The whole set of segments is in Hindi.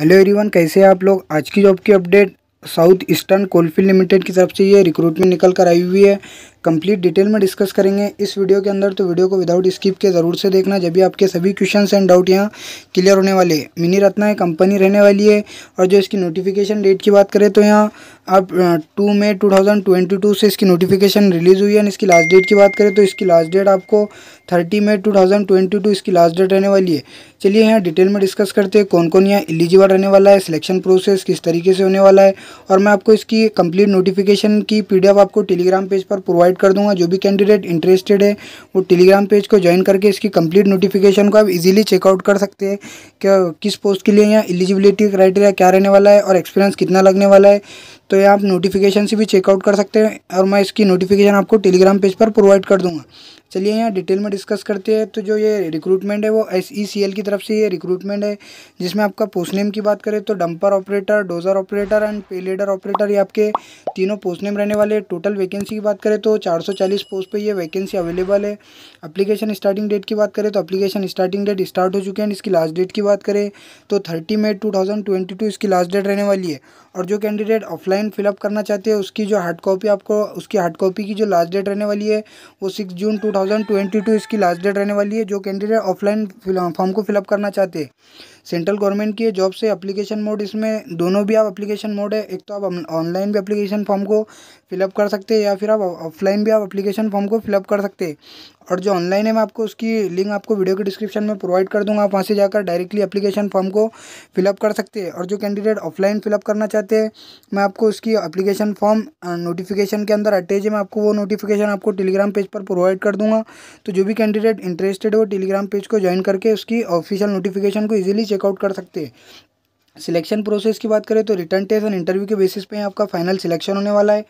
हेलो एवरीवन कैसे आप लोग आज की जॉब की update South Eastern Coalfield Limited की तरफ से ये रिक्रूटमेंट निकल कर आई हुई है कंप्लीट डिटेल में डिस्कस करेंगे इस वीडियो के अंदर तो वीडियो को विदाउट स्किप के ज़रूर से देखना जब भी आपके सभी क्वेश्चन एंड डाउट यहाँ क्लियर होने वाले हैं मिनी रत्ना है कंपनी रहने वाली है और जो इसकी नोटिफिकेशन डेट की बात करें तो यहाँ आप two May two thousand twenty two से इसकी नोटिफिकेशन रिलीज़ हुई है इसकी लास्ट डेट की बात करें तो इसकी लास्ट डेट आपको thirty May two thousand twenty two इसकी लास्ट डेट रहने वाली है चलिए यहाँ डिटेल में डिस्कस करते हैं कौन कौन यहाँ एलिजिबल रहने वाला है सिलेक्शन प्रोसेस किस तरीके से होने वाला है और मैं आपको इसकी कंप्लीट नोटिफिकेशन की पी आपको टेलीग्राम पेज पर प्रोवाइड प्रोवाइड कर दूंगा जो भी कैंडिडेट इंटरेस्टेड है वो टेलीग्राम पेज को ज्वाइन करके इसकी कंप्लीट नोटिफिकेशन को आप इजीली चेकआउट कर सकते हैं क्या किस पोस्ट के लिए यहाँ एलिजिबिलिटी क्राइटेरिया क्या रहने वाला है और एक्सपीरियंस कितना लगने वाला है तो यहाँ आप नोटिफिकेशन से भी चेकआउट कर सकते हैं और मैं इसकी नोटिफिकेशन आपको टेलीग्राम पेज पर प्रोवाइड कर दूंगा चलिए यहाँ डिटेल में डिस्कस करते हैं तो जो ये रिक्रूटमेंट है वो एस e की तरफ से ये रिक्रूटमेंट है जिसमें आपका पोस्ट नेम की बात करें तो dumper operator dozer operator and pay loader operator ये आपके तीनों पोस्ट नेम रहने वाले टोटल वैकेंसी की बात करें तो 440 पोस्ट पे ये वैकेंसी अवेलेबल है अप्लीकेशन स्टार्टिंग डेट की बात करें तो अप्लीकेशन स्टार्टिंग डेट स्टार्ट हो चुके हैं इसकी लास्ट डेट की बात करें तो थर्टी मई टू इसकी लास्ट डेट रहने वाली है और जो कैंडिडेट ऑफलाइन फिलअप करना चाहते हैं उसकी जो हार्ड कॉपी आपको उसकी हार्ड कॉपी की जो लास्ट डेट रहने वाली है वो सिक्स जून टू 2022 इसकी लास्ट डेट रहने वाली है जो कैंडिडेट ऑफलाइन फॉर्म को फिलअप करना चाहते हैं सेंट्रल गवर्नमेंट की जॉब से एप्लीकेशन मोड इसमें दोनों भी आप एप्लीकेशन मोड है एक तो आप ऑनलाइन भी एप्लीकेशन फॉर्म को फिलअप कर सकते हैं या फिर आप ऑफलाइन भी आप एप्लीकेशन फॉर्म को फिलअप कर सकते हैं और जो ऑनलाइन है मैं आपको उसकी लिंक आपको वीडियो के डिस्क्रिप्शन में प्रोवाइड कर दूंगा आप वहाँ से जाकर डायरेक्टली एप्लीकेशन फॉर्म को फिलअप कर सकते हैं और जो कैंडिडेट ऑफलाइन फिलअप करना चाहते हैं मैं आपको उसकी एप्लीकेशन फॉर्म नोटिफिकेशन के अंदर अटैच है मैं आपको वो नोटिफिकेशन आपको टेलीग्राम पेज पर प्रोवाइड कर दूँगा दूंगा तो जो भी कैंडिडेट इंटरेस्टेड हो टेलीग्राम पेज को ज्वाइन करके उसकी ऑफिशियल नोटिफिकेशन को इजीली चेकआउट कर सकते हैं सिलेक्शन प्रोसेस की बात करें तो रिटर्न टेस्ट एंड इंटरव्यू के बेसिस पे आपका फाइनल सिलेक्शन होने वाला है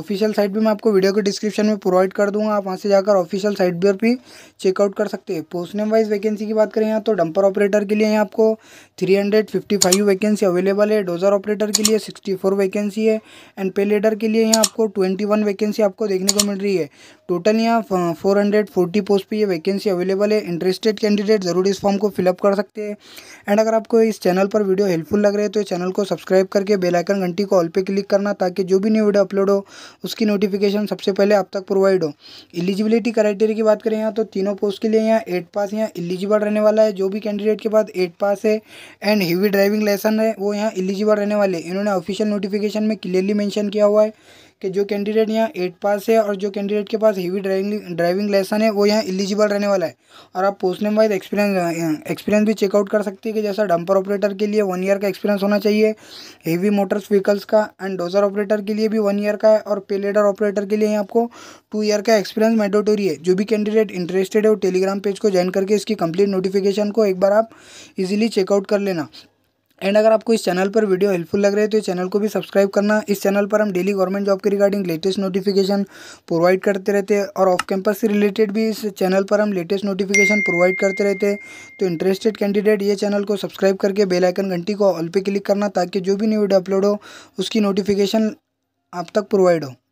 ऑफिशियल साइट भी मैं आपको वीडियो के डिस्क्रिप्शन में प्रोवाइड कर दूंगा आप वहाँ से जाकर ऑफिशियल साइट पर भी चेकआउट कर सकते हैं पोस्ट नेम वाइज वैकेंसी की बात करें यहाँ तो डंपर ऑपरेटर के लिए यहाँ आपको three hundred fifty five vacancy available है डोजर ऑपरेटर के लिए सिक्सटी फोर वैकेंसी है एंड पे लेडर के लिए यहाँ आपको ट्वेंटी वन वैकेंसी आपको देखने को मिल रही है टोटल यहाँ फोर हंड्रेड फोर्टी पोस्ट पर ये वैकेंसी अवेलेबल है इंटरेस्टेड कैंडिडेट ज़रूर इस फॉर्म को फिलअप कर सकते हैं एंड अगर आपको इस चैनल पर वीडियो हेल्प हेल्पफुल लग रहे हैं तो चैनल को सब्सक्राइब करके बेलाइकन घंटी को ऑल पे क्लिक करना ताकि जो भी न्यू वीडियो अपलोड हो उसकी नोटिफिकेशन सबसे पहले आप तक प्रोवाइड हो एलिजिबिलिटी क्राइटेरिया की बात करें यहाँ तो तीनों पोस्ट के लिए यहाँ एट पास यहाँ एलिजिबल रहने वाला है जो भी कैंडिडेट के पास एट पास है एंड हीवी ड्राइविंग लाइसेंस है वो यहाँ एलिजिबल रहने वाले इन्होंने ऑफिशियल नोटिफिकेशन में क्लियरली मैंशन किया हुआ है कि जो कैंडिडेट यहाँ एट पास है और जो कैंडिडेट के पास हीवी ड्राइविंग ड्राइविंग लाइसन है वो यहाँ एलिजिबल रहने वाला है और आप post name wise experience experience भी चेकआउट कर सकते हैं कि जैसा डंपर ऑपरेटर के लिए वन ईयर का एक्सपीरियंस होना चाहिए हेवी मोटर्स व्हीकल्स का एंड डोजर ऑपरेटर के लिए भी वन ईयर का है और पेलेडर ऑपरेटर के लिए आपको टू ईयर का एक्सपीरियंस मेडोटोरी है जो भी कैंडिडेट इंटरेस्टेड है वो टेलीग्राम पेज को ज्वाइन करके इसकी कंप्लीट नोटिफिकेशन को एक बार आप इजिली चेकआउट कर लेना एंड अगर आपको इस चैनल पर वीडियो हेल्पफुल लग रहे है तो चैनल को भी सब्सक्राइब करना इस चैनल पर हम डेली गवर्नमेंट जॉब के रिगार्डिंग लेटेस्ट नोटिफिकेशन प्रोवाइड करते रहते हैं और ऑफ कैंपस से रिलेटेड भी इस चैनल पर हम लेटेस्ट नोटिफिकेशन प्रोवाइड करते रहते हैं तो इंटरेस्टेड कैंडिडेट ये चैनल को सब्सक्राइब करके बेलाइकन घंटी को ऑल पे क्लिक करना ताकि जो भी न्यू वीडियो अपलोड हो उसकी नोटिफिकेशन आप तक प्रोवाइड हो